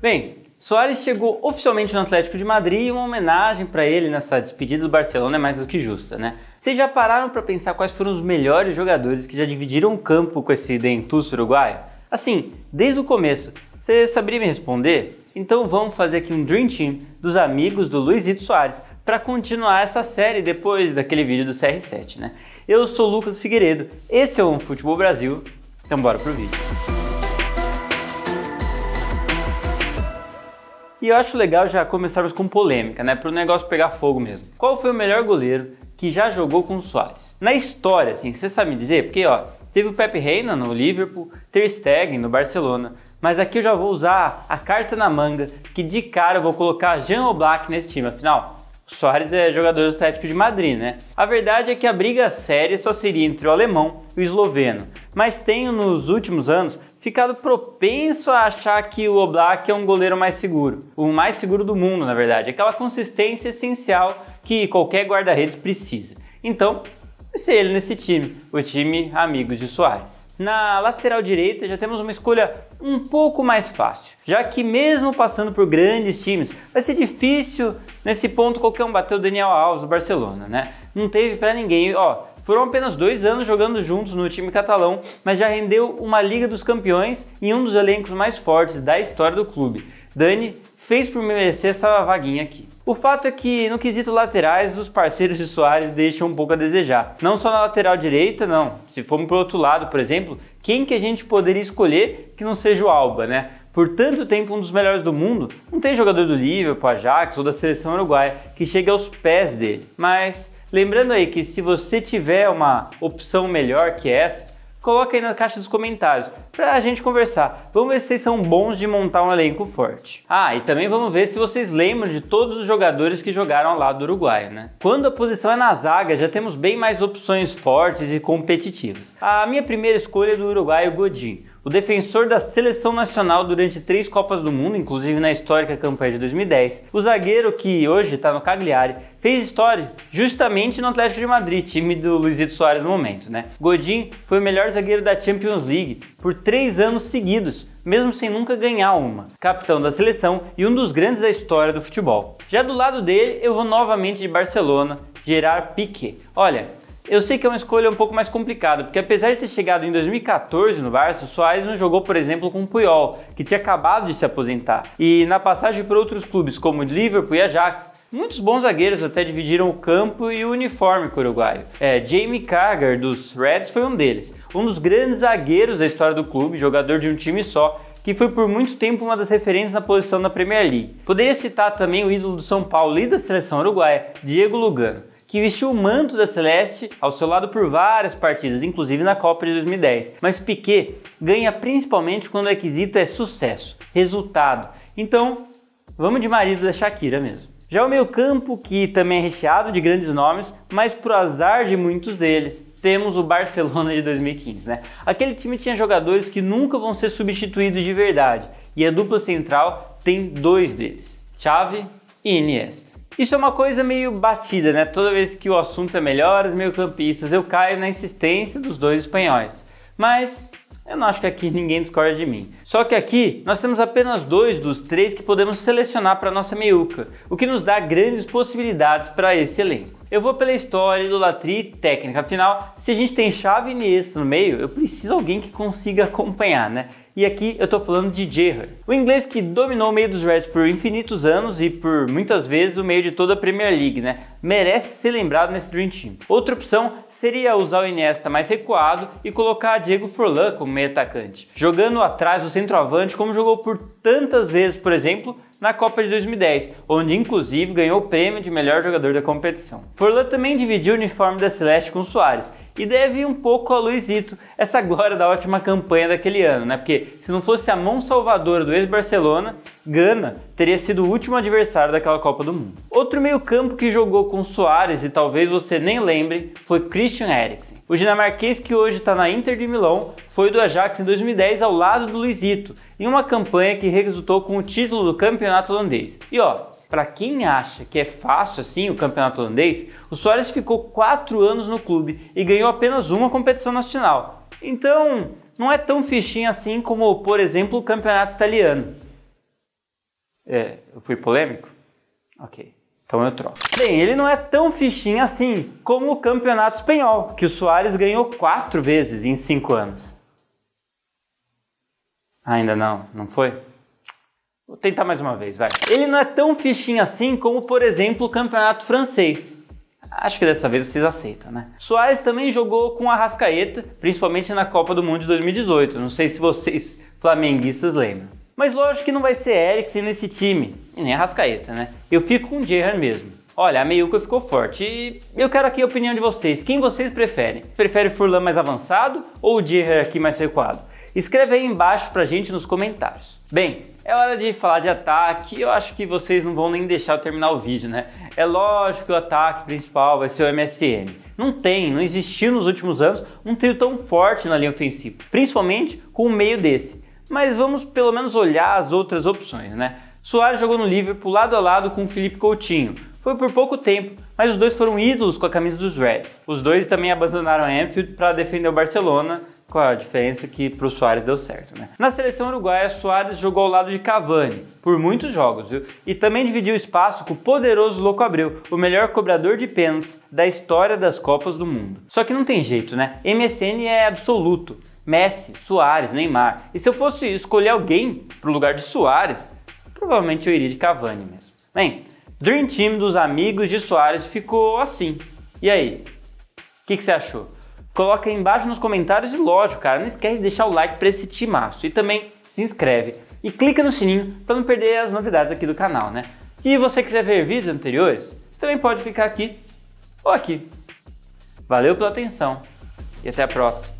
Bem, Soares chegou oficialmente no Atlético de Madrid e uma homenagem para ele nessa despedida do Barcelona é mais do que justa, né? Vocês já pararam para pensar quais foram os melhores jogadores que já dividiram o campo com esse dentuço uruguaio? Assim, desde o começo, você saberia me responder? Então vamos fazer aqui um Dream Team dos amigos do Luizito Soares para continuar essa série depois daquele vídeo do CR7, né? Eu sou o Lucas Figueiredo, esse é o um Futebol Brasil, então bora pro vídeo. E eu acho legal já começarmos com polêmica, né? Para o negócio pegar fogo mesmo. Qual foi o melhor goleiro que já jogou com o Soares? Na história, assim, você sabe me dizer? Porque, ó, teve o Pepe Reina no Liverpool, Ter Stegen no Barcelona, mas aqui eu já vou usar a carta na manga que de cara eu vou colocar Jean Oblak nesse time. Afinal, o Soares é jogador do Atlético de Madrid, né? A verdade é que a briga séria só seria entre o alemão e o esloveno, mas tenho nos últimos anos ficado propenso a achar que o Oblak é um goleiro mais seguro, o mais seguro do mundo, na verdade, aquela consistência essencial que qualquer guarda-redes precisa. Então, vai ser ele nesse time, o time Amigos de Soares. Na lateral direita já temos uma escolha um pouco mais fácil, já que mesmo passando por grandes times, vai ser difícil nesse ponto qualquer um bater o Daniel Alves do Barcelona, né? Não teve para ninguém, ó, foram apenas dois anos jogando juntos no time catalão, mas já rendeu uma Liga dos Campeões e um dos elencos mais fortes da história do clube. Dani fez por merecer essa vaguinha aqui. O fato é que, no quesito laterais, os parceiros de Soares deixam um pouco a desejar. Não só na lateral direita, não. Se formos para outro lado, por exemplo, quem que a gente poderia escolher que não seja o Alba, né? Por tanto tempo, um dos melhores do mundo, não tem jogador do Liverpool, Ajax ou da seleção uruguaia que chegue aos pés dele. Mas, lembrando aí que se você tiver uma opção melhor que essa, coloca aí na caixa dos comentários para a gente conversar. Vamos ver se vocês são bons de montar um elenco forte. Ah, e também vamos ver se vocês lembram de todos os jogadores que jogaram ao lado do Uruguai, né? Quando a posição é na zaga, já temos bem mais opções fortes e competitivas. A minha primeira escolha é do uruguaio Godin. O defensor da seleção nacional durante três Copas do Mundo, inclusive na histórica campanha de 2010, o zagueiro que hoje está no Cagliari, fez história justamente no Atlético de Madrid, time do Luizito Soares no momento, né? Godin foi o melhor zagueiro da Champions League por três anos seguidos, mesmo sem nunca ganhar uma. Capitão da seleção e um dos grandes da história do futebol. Já do lado dele, eu vou novamente de Barcelona, Gerard Piqué. Olha, eu sei que é uma escolha um pouco mais complicada, porque apesar de ter chegado em 2014 no Barça, o Soares não jogou, por exemplo, com o Puyol, que tinha acabado de se aposentar. E na passagem por outros clubes como Liverpool e Ajax, Muitos bons zagueiros até dividiram o campo e o uniforme com o uruguaio. É, Jamie Carragher, dos Reds, foi um deles. Um dos grandes zagueiros da história do clube, jogador de um time só, que foi por muito tempo uma das referências na posição na Premier League. Poderia citar também o ídolo do São Paulo e da seleção uruguaia, Diego Lugano que vestiu o manto da Celeste ao seu lado por várias partidas, inclusive na Copa de 2010. Mas Piquet ganha principalmente quando o requisito é sucesso, resultado. Então, vamos de marido da Shakira mesmo. Já o meio-campo, que também é recheado de grandes nomes, mas por azar de muitos deles, temos o Barcelona de 2015, né? Aquele time tinha jogadores que nunca vão ser substituídos de verdade, e a dupla central tem dois deles, Xavi e Iniesta. Isso é uma coisa meio batida, né? Toda vez que o assunto é melhores meio-campistas, eu caio na insistência dos dois espanhóis. Mas eu não acho que aqui ninguém discorda de mim. Só que aqui nós temos apenas dois dos três que podemos selecionar para nossa meiuca, o que nos dá grandes possibilidades para esse elenco. Eu vou pela história, idolatria e técnica, afinal, se a gente tem chave e no meio, eu preciso de alguém que consiga acompanhar, né? e aqui eu estou falando de Gerrard. O inglês que dominou o meio dos Reds por infinitos anos e por muitas vezes o meio de toda a Premier League, né? Merece ser lembrado nesse Dream Team. Outra opção seria usar o Iniesta mais recuado e colocar Diego Forlan como meio atacante, jogando atrás do centroavante como jogou por tantas vezes, por exemplo, na Copa de 2010, onde inclusive ganhou o prêmio de melhor jogador da competição. Forlan também dividiu o uniforme da Celeste com Soares e deve um pouco a Luizito essa glória da ótima campanha daquele ano, né? Porque se não fosse a mão salvadora do ex-Barcelona, Gana teria sido o último adversário daquela Copa do Mundo. Outro meio-campo que jogou com Soares e talvez você nem lembre foi Christian Eriksen. O dinamarquês que hoje está na Inter de Milão foi do Ajax em 2010 ao lado do Luizito, em uma campanha que resultou com o título do campeonato holandês. E ó, para quem acha que é fácil assim o campeonato holandês, o Soares ficou quatro anos no clube e ganhou apenas uma competição nacional. Então, não é tão fichinha assim como, por exemplo, o campeonato italiano. É, eu fui polêmico? Ok, então eu troco. Bem, ele não é tão fichinha assim como o campeonato espanhol, que o Soares ganhou quatro vezes em cinco anos. Ainda não, não foi? Vou tentar mais uma vez, vai. Ele não é tão fichinha assim como, por exemplo, o campeonato francês. Acho que dessa vez vocês aceitam, né? Soares também jogou com a Rascaeta, principalmente na Copa do Mundo de 2018. Não sei se vocês flamenguistas lembram. Mas lógico que não vai ser Eriksen nesse time, e nem a Rascaeta, né? Eu fico com o Gerrard mesmo. Olha, a meiuca ficou forte e eu quero aqui a opinião de vocês. Quem vocês preferem? Prefere o Furlan mais avançado ou o Gerrard aqui mais recuado? Escreve aí embaixo pra gente nos comentários. Bem, é hora de falar de ataque, eu acho que vocês não vão nem deixar eu terminar o vídeo, né? É lógico que o ataque principal vai ser o MSN. Não tem, não existiu nos últimos anos um trio tão forte na linha ofensiva, principalmente com o meio desse. Mas vamos pelo menos olhar as outras opções, né? Soares jogou no Liverpool lado a lado com o Felipe Coutinho. Foi por pouco tempo, mas os dois foram ídolos com a camisa dos Reds. Os dois também abandonaram Anfield para defender o Barcelona, com a diferença que para o Soares deu certo. Né? Na seleção uruguaia, Soares jogou ao lado de Cavani por muitos jogos viu? e também dividiu espaço com o poderoso Louco Abreu, o melhor cobrador de pênaltis da história das Copas do Mundo. Só que não tem jeito, né? MSN é absoluto. Messi, Soares, Neymar. E se eu fosse escolher alguém para o lugar de Soares, provavelmente eu iria de Cavani mesmo. Bem, Dream Team dos amigos de Soares ficou assim. E aí? O que, que você achou? Coloca aí embaixo nos comentários e lógico, cara, não esquece de deixar o like para esse timaço. E também se inscreve e clica no sininho para não perder as novidades aqui do canal, né? Se você quiser ver vídeos anteriores, você também pode clicar aqui ou aqui. Valeu pela atenção e até a próxima.